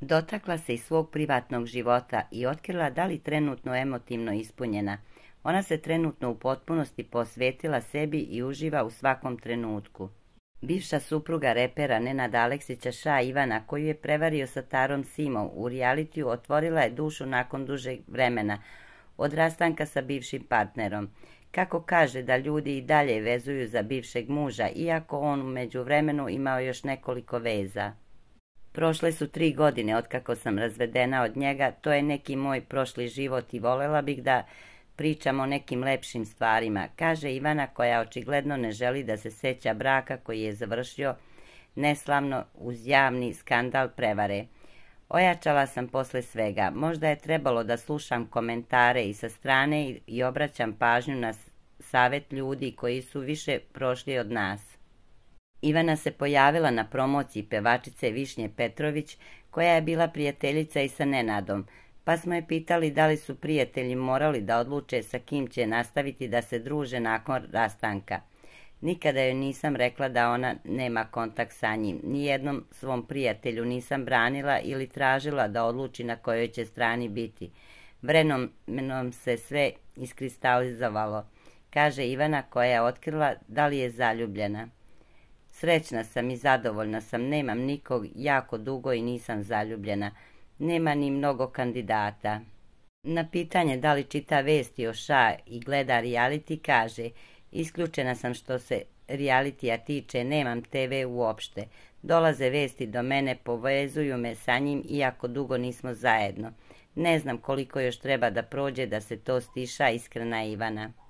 Dotakla se i svog privatnog života i otkrila da li trenutno emotivno ispunjena. Ona se trenutno u potpunosti posvetila sebi i uživa u svakom trenutku. Bivša supruga repera Nenada Aleksića Ša Ivana, koju je prevario sa Tarom Simom, u realitiju otvorila je dušu nakon dužeg vremena, od rastanka sa bivšim partnerom. Kako kaže da ljudi i dalje vezuju za bivšeg muža, iako on u vremenu imao još nekoliko veza. Prošle su tri godine otkako sam razvedena od njega, to je neki moj prošli život i volela bih da pričam o nekim lepšim stvarima, kaže Ivana koja očigledno ne želi da se seća braka koji je završio neslavno uz javni skandal prevare. Ojačala sam posle svega, možda je trebalo da slušam komentare i sa strane i obraćam pažnju na savjet ljudi koji su više prošli od nas. Ivana se pojavila na promociji pevačice Višnje Petrović, koja je bila prijateljica i sa Nenadom, pa smo je pitali da li su prijatelji morali da odluče sa kim će nastaviti da se druže nakon rastanka. Nikada joj nisam rekla da ona nema kontakt sa njim. Nijednom svom prijatelju nisam branila ili tražila da odluči na kojoj će strani biti. Vrenom se sve iskristalizovalo, kaže Ivana koja je otkrila da li je zaljubljena. Srećna sam i zadovoljna sam, nemam nikog jako dugo i nisam zaljubljena. Nema ni mnogo kandidata. Na pitanje da li čita vesti o ša i gleda reality kaže Isključena sam što se realitija tiče, nemam TV uopšte. Dolaze vesti do mene, povezuju me sa njim iako dugo nismo zajedno. Ne znam koliko još treba da prođe da se to stiša, iskrena Ivana.